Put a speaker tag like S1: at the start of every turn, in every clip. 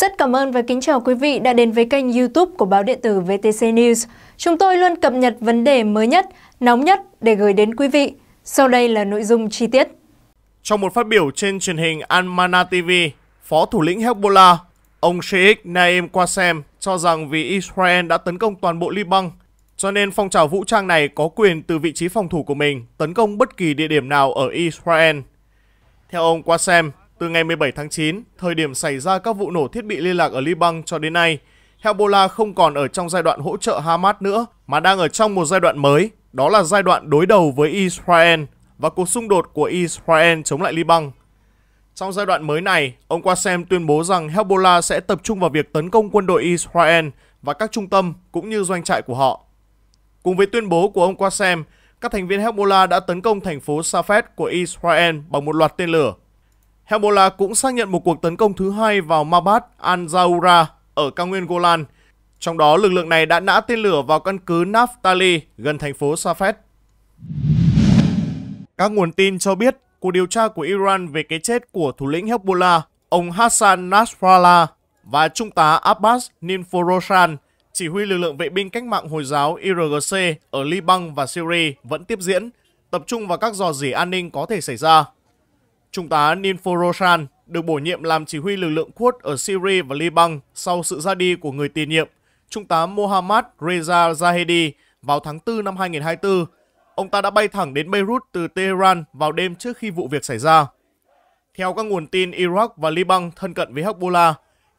S1: Rất cảm ơn và kính chào quý vị đã đến với kênh youtube của báo điện tử VTC News. Chúng tôi luôn cập nhật vấn đề mới nhất, nóng nhất để gửi đến quý vị. Sau đây là nội dung chi tiết.
S2: Trong một phát biểu trên truyền hình Almana TV, Phó Thủ lĩnh Hezbollah, ông Sheikh Naim Qasem cho rằng vì Israel đã tấn công toàn bộ Liban, cho nên phong trào vũ trang này có quyền từ vị trí phòng thủ của mình tấn công bất kỳ địa điểm nào ở Israel. Theo ông Qasem, từ ngày 17 tháng 9, thời điểm xảy ra các vụ nổ thiết bị liên lạc ở Liban cho đến nay, Hezbollah không còn ở trong giai đoạn hỗ trợ Hamas nữa mà đang ở trong một giai đoạn mới, đó là giai đoạn đối đầu với Israel và cuộc xung đột của Israel chống lại Liban. Trong giai đoạn mới này, ông Qasem tuyên bố rằng Hezbollah sẽ tập trung vào việc tấn công quân đội Israel và các trung tâm cũng như doanh trại của họ. Cùng với tuyên bố của ông Qasem, các thành viên Hezbollah đã tấn công thành phố Safed của Israel bằng một loạt tên lửa Hezbollah cũng xác nhận một cuộc tấn công thứ hai vào Mabat al-Zaura ở cao nguyên Golan. Trong đó, lực lượng này đã nã tên lửa vào căn cứ Naftali gần thành phố Safed. Các nguồn tin cho biết, cuộc điều tra của Iran về cái chết của thủ lĩnh Hezbollah, ông Hassan Nasrallah và trung tá Abbas Ninforoshan, chỉ huy lực lượng vệ binh cách mạng Hồi giáo IRGC ở Liban và Syria vẫn tiếp diễn, tập trung vào các dò dỉ an ninh có thể xảy ra. Trung tá Roshan được bổ nhiệm làm chỉ huy lực lượng Quds ở Syria và Liban sau sự ra đi của người tiền nhiệm, Trung tá Mohammad Reza Zahedi vào tháng 4 năm 2024. Ông ta đã bay thẳng đến Beirut từ Tehran vào đêm trước khi vụ việc xảy ra. Theo các nguồn tin Iraq và Liban thân cận với Hezbollah,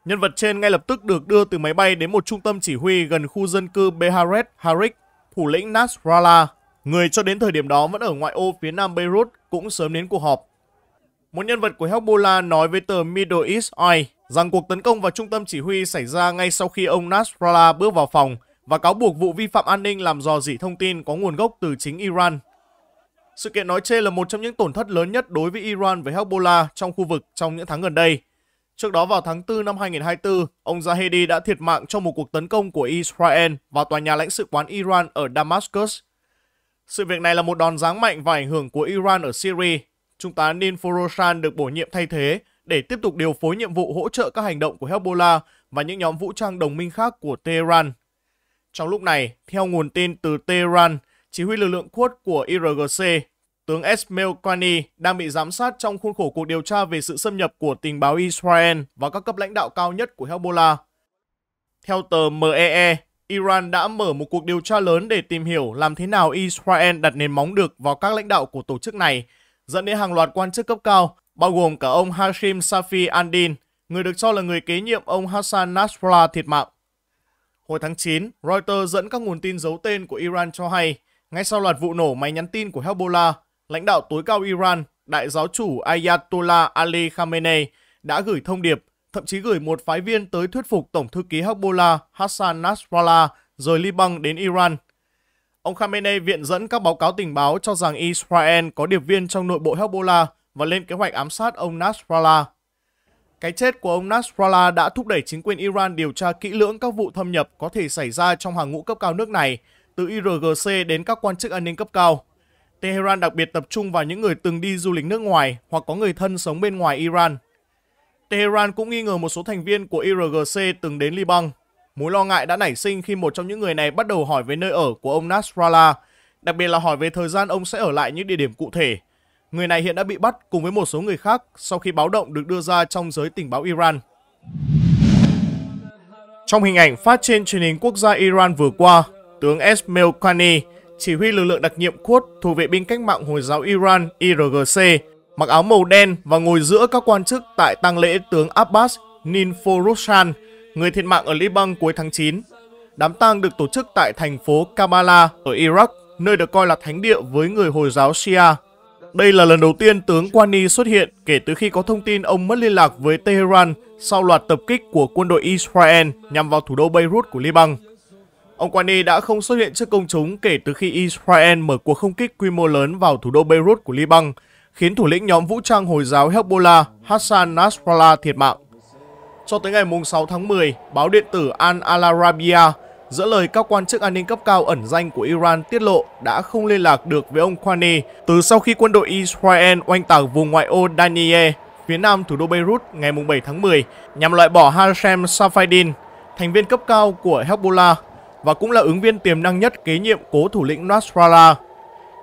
S2: nhân vật trên ngay lập tức được đưa từ máy bay đến một trung tâm chỉ huy gần khu dân cư Beharet Harik, thủ lĩnh Nasrallah. Người cho đến thời điểm đó vẫn ở ngoại ô phía nam Beirut cũng sớm đến cuộc họp. Một nhân vật của Hezbollah nói với tờ Middle East Eye rằng cuộc tấn công vào trung tâm chỉ huy xảy ra ngay sau khi ông Nasrallah bước vào phòng và cáo buộc vụ vi phạm an ninh làm dò dỉ thông tin có nguồn gốc từ chính Iran. Sự kiện nói trên là một trong những tổn thất lớn nhất đối với Iran và Hezbollah trong khu vực trong những tháng gần đây. Trước đó vào tháng 4 năm 2024, ông Zahedi đã thiệt mạng trong một cuộc tấn công của Israel vào tòa nhà lãnh sự quán Iran ở Damascus. Sự việc này là một đòn giáng mạnh và ảnh hưởng của Iran ở Syria Trung tá Nin Foroshan được bổ nhiệm thay thế để tiếp tục điều phối nhiệm vụ hỗ trợ các hành động của Hezbollah và những nhóm vũ trang đồng minh khác của Tehran. Trong lúc này, theo nguồn tin từ Tehran, chỉ huy lực lượng Quds của IRGC, tướng Esmail Qani đang bị giám sát trong khuôn khổ cuộc điều tra về sự xâm nhập của tình báo Israel và các cấp lãnh đạo cao nhất của Hezbollah. Theo tờ MEE, e, Iran đã mở một cuộc điều tra lớn để tìm hiểu làm thế nào Israel đặt nền móng được vào các lãnh đạo của tổ chức này – dẫn đến hàng loạt quan chức cấp cao, bao gồm cả ông Hashim Safi Andin, người được cho là người kế nhiệm ông Hassan Nasrallah thiệt mạng. Hồi tháng 9, Reuters dẫn các nguồn tin giấu tên của Iran cho hay, ngay sau loạt vụ nổ máy nhắn tin của Hezbollah, lãnh đạo tối cao Iran, đại giáo chủ Ayatollah Ali Khamenei đã gửi thông điệp, thậm chí gửi một phái viên tới thuyết phục Tổng thư ký Hezbollah Hassan Nasrallah rời Liban đến Iran – Ông Khamenei viện dẫn các báo cáo tình báo cho rằng Israel có điệp viên trong nội bộ Hezbollah và lên kế hoạch ám sát ông Nasrallah. Cái chết của ông Nasrallah đã thúc đẩy chính quyền Iran điều tra kỹ lưỡng các vụ thâm nhập có thể xảy ra trong hàng ngũ cấp cao nước này, từ IRGC đến các quan chức an ninh cấp cao. Tehran đặc biệt tập trung vào những người từng đi du lịch nước ngoài hoặc có người thân sống bên ngoài Iran. Tehran cũng nghi ngờ một số thành viên của IRGC từng đến Liban. Mối lo ngại đã nảy sinh khi một trong những người này bắt đầu hỏi về nơi ở của ông Nasrallah, đặc biệt là hỏi về thời gian ông sẽ ở lại những địa điểm cụ thể. Người này hiện đã bị bắt cùng với một số người khác sau khi báo động được đưa ra trong giới tình báo Iran. Trong hình ảnh phát trên truyền hình quốc gia Iran vừa qua, tướng Esmail Khani, chỉ huy lực lượng đặc nhiệm Quds thuộc vệ binh cách mạng Hồi giáo Iran IRGC, mặc áo màu đen và ngồi giữa các quan chức tại tang lễ tướng Abbas Ninforoshan người thiệt mạng ở Liban cuối tháng 9. Đám tang được tổ chức tại thành phố Kamala ở Iraq, nơi được coi là thánh địa với người Hồi giáo Shia. Đây là lần đầu tiên tướng Qani xuất hiện kể từ khi có thông tin ông mất liên lạc với Tehran sau loạt tập kích của quân đội Israel nhằm vào thủ đô Beirut của Liban. Ông Qani đã không xuất hiện trước công chúng kể từ khi Israel mở cuộc không kích quy mô lớn vào thủ đô Beirut của Liban, khiến thủ lĩnh nhóm vũ trang Hồi giáo Hezbollah Hassan Nasrallah thiệt mạng. Cho tới ngày 6 tháng 10, báo điện tử Al arabiya dẫn lời các quan chức an ninh cấp cao ẩn danh của Iran tiết lộ đã không liên lạc được với ông Khoani từ sau khi quân đội Israel oanh tạc vùng ngoại ô Daniye, phía nam thủ đô Beirut ngày 7 tháng 10 nhằm loại bỏ Hashem Safadin, thành viên cấp cao của Hezbollah và cũng là ứng viên tiềm năng nhất kế nhiệm cố thủ lĩnh Nasrallah.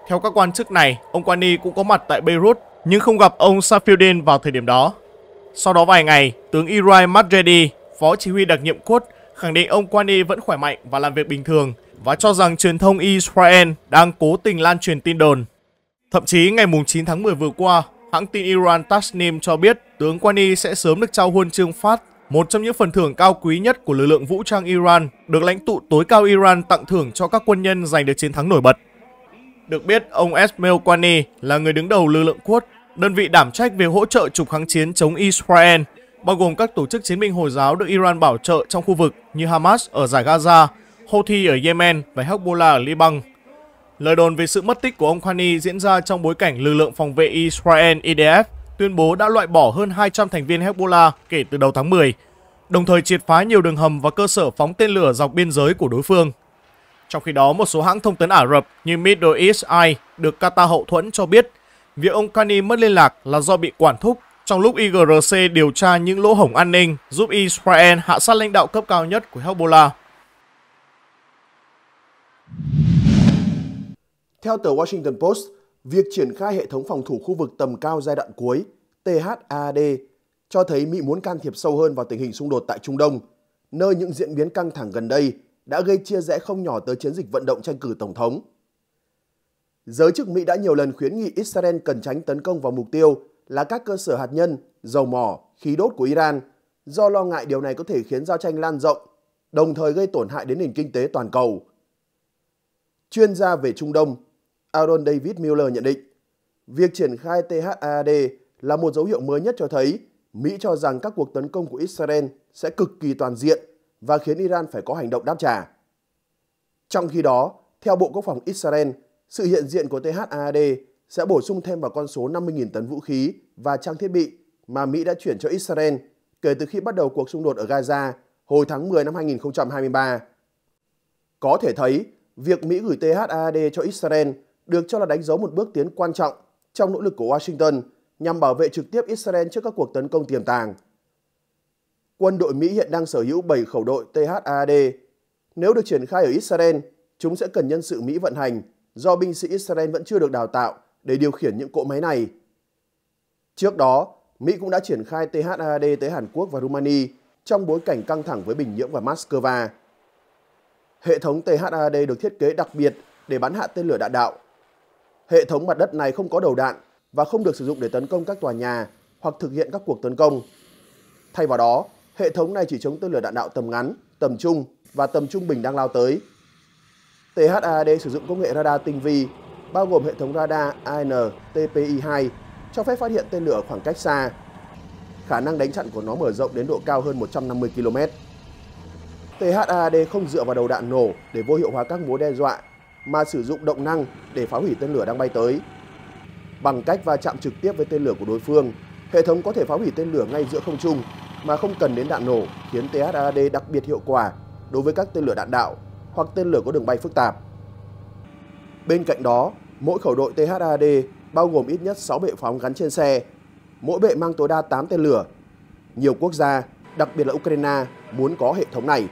S2: Theo các quan chức này, ông Khoani cũng có mặt tại Beirut nhưng không gặp ông Safiuddin vào thời điểm đó. Sau đó vài ngày, tướng Irai Madredi, phó chỉ huy đặc nhiệm Quds, khẳng định ông Kwani vẫn khỏe mạnh và làm việc bình thường và cho rằng truyền thông Israel đang cố tình lan truyền tin đồn. Thậm chí ngày 9 tháng 10 vừa qua, hãng tin Iran Tasnim cho biết tướng Kwani sẽ sớm được trao huân chương Phát, một trong những phần thưởng cao quý nhất của lực lượng vũ trang Iran, được lãnh tụ tối cao Iran tặng thưởng cho các quân nhân giành được chiến thắng nổi bật. Được biết, ông Esmail Kwani là người đứng đầu lực lượng Quds đơn vị đảm trách việc hỗ trợ trục kháng chiến chống Israel, bao gồm các tổ chức chiến binh Hồi giáo được Iran bảo trợ trong khu vực như Hamas ở giải Gaza, Houthi ở Yemen và Hezbollah ở Liban. Lời đồn về sự mất tích của ông Khani diễn ra trong bối cảnh lực lượng phòng vệ Israel IDF tuyên bố đã loại bỏ hơn 200 thành viên Hezbollah kể từ đầu tháng 10, đồng thời triệt phá nhiều đường hầm và cơ sở phóng tên lửa dọc biên giới của đối phương. Trong khi đó, một số hãng thông tấn Ả Rập như Middle East Eye được Qatar hậu thuẫn cho biết Việc ông Kani mất liên lạc là do bị quản thúc trong lúc IGRC điều tra những lỗ hổng an ninh giúp Israel hạ sát lãnh đạo cấp cao nhất của Hezbollah.
S3: Theo tờ Washington Post, việc triển khai hệ thống phòng thủ khu vực tầm cao giai đoạn cuối THAD cho thấy Mỹ muốn can thiệp sâu hơn vào tình hình xung đột tại Trung Đông, nơi những diễn biến căng thẳng gần đây đã gây chia rẽ không nhỏ tới chiến dịch vận động tranh cử tổng thống giới chức Mỹ đã nhiều lần khuyến nghị Israel cần tránh tấn công vào mục tiêu là các cơ sở hạt nhân, dầu mỏ, khí đốt của Iran do lo ngại điều này có thể khiến giao tranh lan rộng, đồng thời gây tổn hại đến nền kinh tế toàn cầu. Chuyên gia về Trung Đông Aaron David Miller nhận định, việc triển khai THAAD là một dấu hiệu mới nhất cho thấy Mỹ cho rằng các cuộc tấn công của Israel sẽ cực kỳ toàn diện và khiến Iran phải có hành động đáp trả. Trong khi đó, theo Bộ Quốc phòng Israel, sự hiện diện của THAAD sẽ bổ sung thêm vào con số 50.000 tấn vũ khí và trang thiết bị mà Mỹ đã chuyển cho Israel kể từ khi bắt đầu cuộc xung đột ở Gaza hồi tháng 10 năm 2023. Có thể thấy, việc Mỹ gửi THAAD cho Israel được cho là đánh dấu một bước tiến quan trọng trong nỗ lực của Washington nhằm bảo vệ trực tiếp Israel trước các cuộc tấn công tiềm tàng. Quân đội Mỹ hiện đang sở hữu 7 khẩu đội THAAD. Nếu được triển khai ở Israel, chúng sẽ cần nhân sự Mỹ vận hành do binh sĩ Israel vẫn chưa được đào tạo để điều khiển những cỗ máy này. Trước đó, Mỹ cũng đã triển khai THAAD tới Hàn Quốc và Rumani trong bối cảnh căng thẳng với Bình Nhưỡng và Moscow. Hệ thống THAAD được thiết kế đặc biệt để bắn hạ tên lửa đạn đạo. Hệ thống mặt đất này không có đầu đạn và không được sử dụng để tấn công các tòa nhà hoặc thực hiện các cuộc tấn công. Thay vào đó, hệ thống này chỉ chống tên lửa đạn đạo tầm ngắn, tầm trung và tầm trung bình đang lao tới. THAAD sử dụng công nghệ radar tinh vi, bao gồm hệ thống radar AN 2 cho phép phát hiện tên lửa ở khoảng cách xa. Khả năng đánh chặn của nó mở rộng đến độ cao hơn 150 km. THAAD không dựa vào đầu đạn nổ để vô hiệu hóa các mối đe dọa, mà sử dụng động năng để phá hủy tên lửa đang bay tới. Bằng cách va chạm trực tiếp với tên lửa của đối phương, hệ thống có thể phá hủy tên lửa ngay giữa không trung mà không cần đến đạn nổ, khiến THAAD đặc biệt hiệu quả đối với các tên lửa đạn đạo hoặc tên lửa có đường bay phức tạp. Bên cạnh đó, mỗi khẩu đội THAD bao gồm ít nhất 6 bệ phóng gắn trên xe, mỗi bệ mang tối đa 8 tên lửa. Nhiều quốc gia, đặc biệt là Ukraine, muốn có hệ thống này.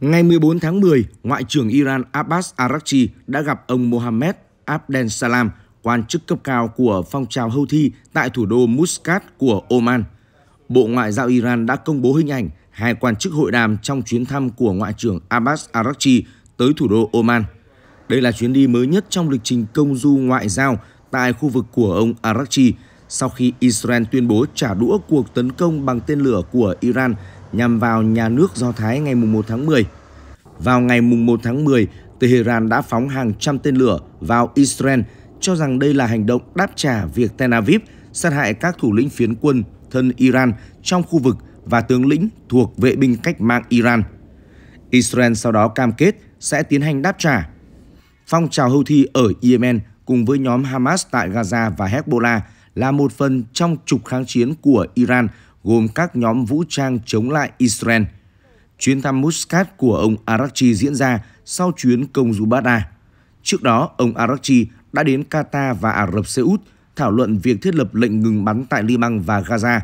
S1: Ngày 14 tháng 10, Ngoại trưởng Iran Abbas Araghchi đã gặp ông Mohammed Abdel Salam, quan chức cấp cao của phong trào Houthi tại thủ đô Muscat của Oman. Bộ Ngoại giao Iran đã công bố hình ảnh hai quan chức hội đàm trong chuyến thăm của Ngoại trưởng Abbas Araghchi tới thủ đô Oman. Đây là chuyến đi mới nhất trong lịch trình công du ngoại giao tại khu vực của ông Araghchi sau khi Israel tuyên bố trả đũa cuộc tấn công bằng tên lửa của Iran nhằm vào nhà nước Do Thái ngày 1 tháng 10. Vào ngày 1 tháng 10, Tehran đã phóng hàng trăm tên lửa vào Israel – cho rằng đây là hành động đáp trả việc Tel Aviv sát hại các thủ lĩnh phiến quân thân Iran trong khu vực và tướng lĩnh thuộc vệ binh cách mạng Iran. Israel sau đó cam kết sẽ tiến hành đáp trả. Phong trào Houthi ở Yemen cùng với nhóm Hamas tại Gaza và Hezbollah là một phần trong trục kháng chiến của Iran gồm các nhóm vũ trang chống lại Israel. Chuyến thăm Muscat của ông Araghchi diễn ra sau chuyến công du Baghdad. Trước đó, ông Araghchi đã đến Qatar và Ả Rập Xê Út thảo luận việc thiết lập lệnh ngừng bắn tại Liban và Gaza,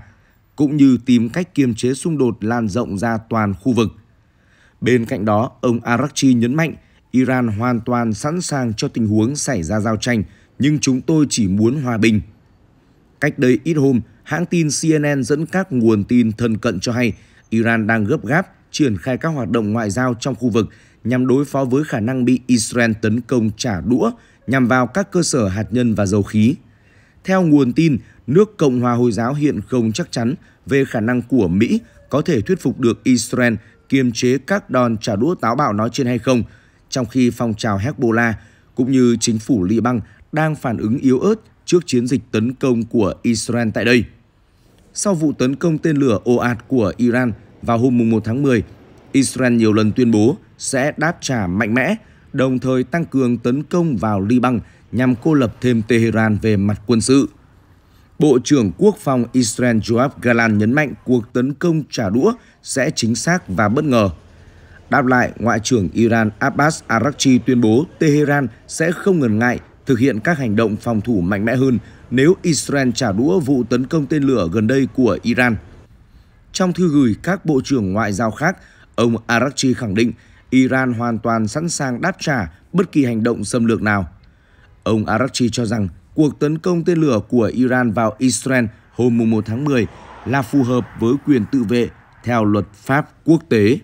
S1: cũng như tìm cách kiềm chế xung đột lan rộng ra toàn khu vực. Bên cạnh đó, ông Arakchi nhấn mạnh Iran hoàn toàn sẵn sàng cho tình huống xảy ra giao tranh, nhưng chúng tôi chỉ muốn hòa bình. Cách đây ít hôm, hãng tin CNN dẫn các nguồn tin thân cận cho hay Iran đang gấp gáp triển khai các hoạt động ngoại giao trong khu vực nhằm đối phó với khả năng bị Israel tấn công trả đũa nhằm vào các cơ sở hạt nhân và dầu khí. Theo nguồn tin, nước Cộng hòa Hồi giáo hiện không chắc chắn về khả năng của Mỹ có thể thuyết phục được Israel kiềm chế các đòn trả đũa táo bạo nói trên hay không, trong khi phong trào Hezbollah cũng như chính phủ Liban đang phản ứng yếu ớt trước chiến dịch tấn công của Israel tại đây. Sau vụ tấn công tên lửa ồ ạt của Iran vào hôm 1 tháng 10, Israel nhiều lần tuyên bố sẽ đáp trả mạnh mẽ đồng thời tăng cường tấn công vào Liban nhằm cô lập thêm Tehran về mặt quân sự. Bộ trưởng Quốc phòng Israel Joab Galan nhấn mạnh cuộc tấn công trả đũa sẽ chính xác và bất ngờ. Đáp lại, Ngoại trưởng Iran Abbas Araghchi tuyên bố Tehran sẽ không ngần ngại thực hiện các hành động phòng thủ mạnh mẽ hơn nếu Israel trả đũa vụ tấn công tên lửa gần đây của Iran. Trong thư gửi các bộ trưởng ngoại giao khác, ông Araghchi khẳng định Iran hoàn toàn sẵn sàng đáp trả bất kỳ hành động xâm lược nào. Ông Araghchi cho rằng cuộc tấn công tên lửa của Iran vào Israel hôm 1 tháng 10 là phù hợp với quyền tự vệ theo luật pháp quốc tế.